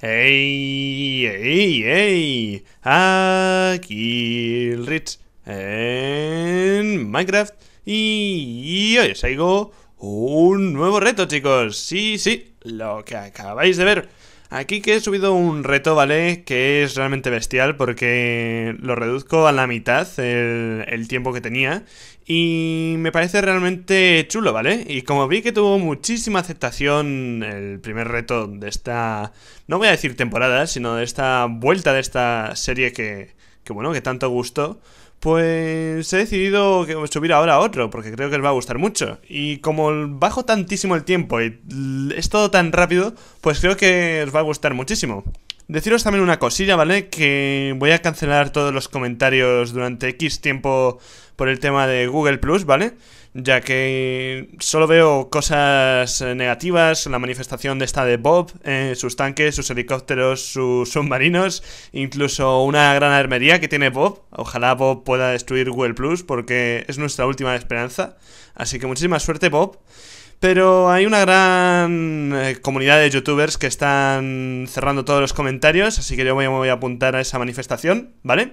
¡Ey! ¡Ey! ¡Ey! Aquí Rich en Minecraft y hoy os traigo un nuevo reto chicos Sí, sí, lo que acabáis de ver Aquí que he subido un reto, ¿vale? Que es realmente bestial porque lo reduzco a la mitad el tiempo que tenía y me parece realmente chulo, ¿vale? Y como vi que tuvo muchísima aceptación el primer reto de esta, no voy a decir temporada, sino de esta vuelta de esta serie que, que bueno, que tanto gustó, pues he decidido subir ahora otro, porque creo que os va a gustar mucho. Y como bajo tantísimo el tiempo y es todo tan rápido, pues creo que os va a gustar muchísimo. Deciros también una cosilla, ¿vale? Que voy a cancelar todos los comentarios durante X tiempo por el tema de Google Plus, ¿vale? Ya que solo veo cosas eh, negativas, la manifestación de esta de Bob, eh, sus tanques, sus helicópteros, sus submarinos, incluso una gran armería que tiene Bob. Ojalá Bob pueda destruir Google Plus porque es nuestra última esperanza. Así que muchísima suerte, Bob. Pero hay una gran eh, comunidad de youtubers que están cerrando todos los comentarios, así que yo me voy a apuntar a esa manifestación, ¿vale? vale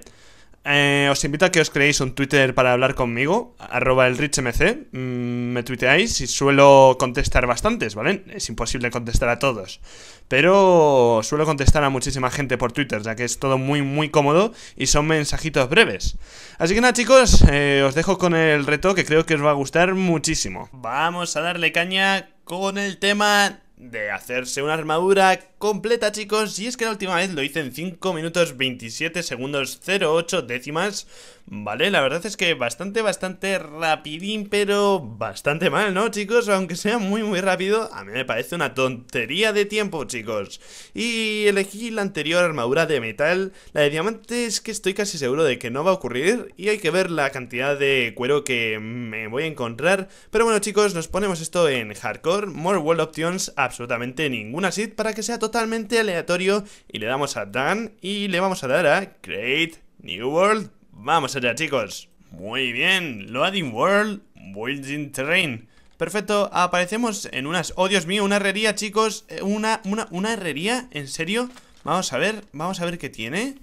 eh, os invito a que os creéis un Twitter para hablar conmigo, arroba elrichmc, mm, me tuiteáis y suelo contestar bastantes, ¿vale? Es imposible contestar a todos, pero suelo contestar a muchísima gente por Twitter, ya que es todo muy, muy cómodo y son mensajitos breves. Así que nada, chicos, eh, os dejo con el reto que creo que os va a gustar muchísimo. Vamos a darle caña con el tema de hacerse una armadura completa, chicos. Y es que la última vez lo hice en 5 minutos 27 segundos 08 décimas. Vale, la verdad es que bastante, bastante rapidín, pero bastante mal, ¿no, chicos? Aunque sea muy, muy rápido, a mí me parece una tontería de tiempo, chicos. Y elegí la anterior armadura de metal. La de diamante es que estoy casi seguro de que no va a ocurrir y hay que ver la cantidad de cuero que me voy a encontrar. Pero bueno, chicos, nos ponemos esto en hardcore. More world options, absolutamente ninguna seed para que sea total totalmente aleatorio y le damos a Dan y le vamos a dar a Create New World. Vamos allá chicos. Muy bien, Loading World, Building Terrain. Perfecto, aparecemos en unas... ¡Oh, Dios mío! Una herrería, chicos. Eh, una, una, herrería, ¿en serio? Vamos a ver, vamos a ver qué tiene.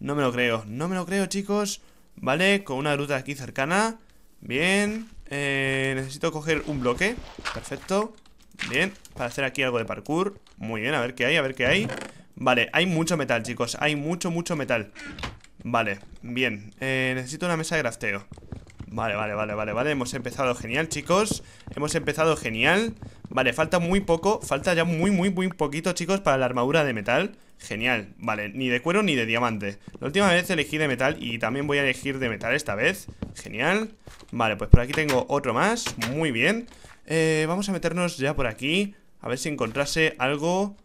No me lo creo, no me lo creo, chicos. Vale, con una ruta aquí cercana. Bien. Eh, necesito coger un bloque. Perfecto. Bien, para hacer aquí algo de parkour Muy bien, a ver qué hay, a ver qué hay Vale, hay mucho metal, chicos Hay mucho, mucho metal Vale, bien eh, Necesito una mesa de grafteo Vale, vale, vale, vale, vale Hemos empezado genial, chicos Hemos empezado genial Vale, falta muy poco Falta ya muy, muy, muy poquito, chicos Para la armadura de metal Genial, vale, ni de cuero ni de diamante La última vez elegí de metal y también voy a elegir de metal esta vez Genial Vale, pues por aquí tengo otro más, muy bien eh, vamos a meternos ya por aquí. A ver si encontrase algo.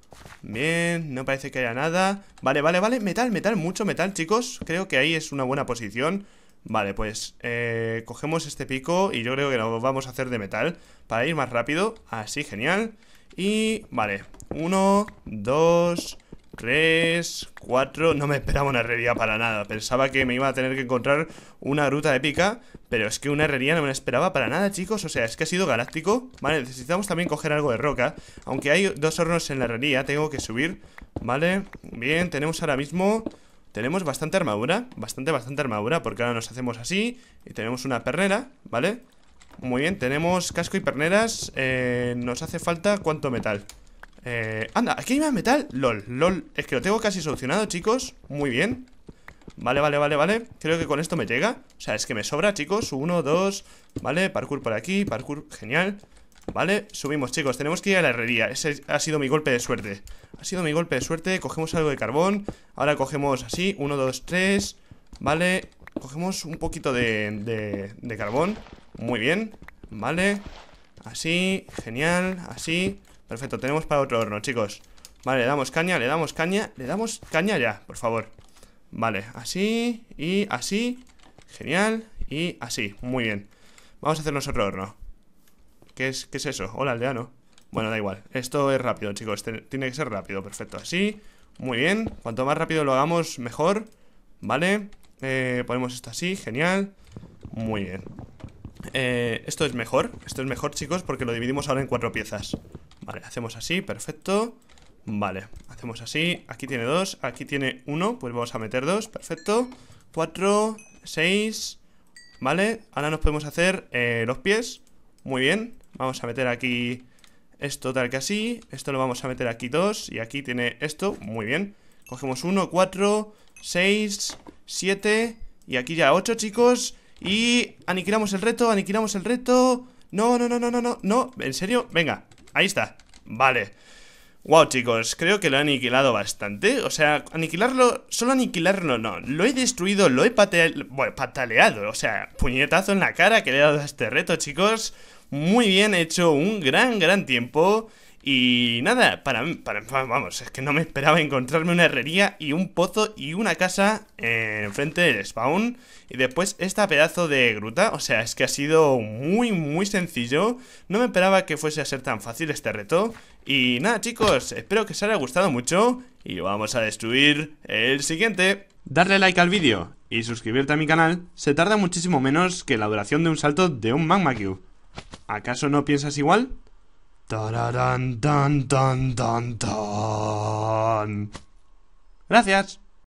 Bien, no parece que haya nada. Vale, vale, vale. Metal, metal, mucho metal, chicos. Creo que ahí es una buena posición. Vale, pues eh, cogemos este pico y yo creo que lo vamos a hacer de metal para ir más rápido. Así, genial. Y vale, uno, dos, Tres, cuatro... No me esperaba una herrería para nada. Pensaba que me iba a tener que encontrar una gruta épica. Pero es que una herrería no me la esperaba para nada, chicos. O sea, es que ha sido galáctico. Vale, necesitamos también coger algo de roca. Aunque hay dos hornos en la herrería, tengo que subir. Vale, bien, tenemos ahora mismo... Tenemos bastante armadura, bastante, bastante armadura, porque ahora nos hacemos así y tenemos una pernera, ¿vale? Muy bien, tenemos casco y perneras, eh, nos hace falta cuánto metal. Eh, anda, aquí hay más metal LOL, LOL, es que lo tengo casi solucionado, chicos Muy bien Vale, vale, vale, vale, creo que con esto me llega O sea, es que me sobra, chicos, uno, dos Vale, parkour por aquí, parkour, genial Vale, subimos, chicos Tenemos que ir a la herrería, ese ha sido mi golpe de suerte Ha sido mi golpe de suerte Cogemos algo de carbón, ahora cogemos así Uno, dos, tres, vale Cogemos un poquito de, de, de carbón Muy bien, vale Así, genial, así Perfecto, tenemos para otro horno, chicos Vale, le damos caña, le damos caña Le damos caña ya, por favor Vale, así y así Genial Y así, muy bien Vamos a hacernos otro horno ¿Qué es, qué es eso? Hola, aldeano Bueno, da igual, esto es rápido, chicos Tiene que ser rápido, perfecto, así Muy bien, cuanto más rápido lo hagamos, mejor Vale eh, Ponemos esto así, genial Muy bien eh, Esto es mejor, esto es mejor, chicos Porque lo dividimos ahora en cuatro piezas Vale, hacemos así, perfecto Vale, hacemos así Aquí tiene dos, aquí tiene uno Pues vamos a meter dos, perfecto Cuatro, seis Vale, ahora nos podemos hacer eh, los pies Muy bien Vamos a meter aquí esto tal que así Esto lo vamos a meter aquí dos Y aquí tiene esto, muy bien Cogemos uno, cuatro, seis, siete Y aquí ya ocho, chicos Y aniquilamos el reto, aniquilamos el reto No, no, no, no, no, no, no ¿En serio? Venga Ahí está, vale Wow, chicos, creo que lo he aniquilado bastante O sea, aniquilarlo, solo aniquilarlo no Lo he destruido, lo he pataleado O sea, puñetazo en la cara que le he dado a este reto, chicos Muy bien hecho, un gran, gran tiempo y nada, para, para vamos, es que no me esperaba encontrarme una herrería y un pozo y una casa eh, enfrente del spawn. Y después esta pedazo de gruta, o sea, es que ha sido muy, muy sencillo. No me esperaba que fuese a ser tan fácil este reto. Y nada, chicos, espero que os haya gustado mucho y vamos a destruir el siguiente. Darle like al vídeo y suscribirte a mi canal se tarda muchísimo menos que la duración de un salto de un Magma Cube. ¿Acaso no piensas igual? Tararán, tan, tan, tan, tan. Gracias.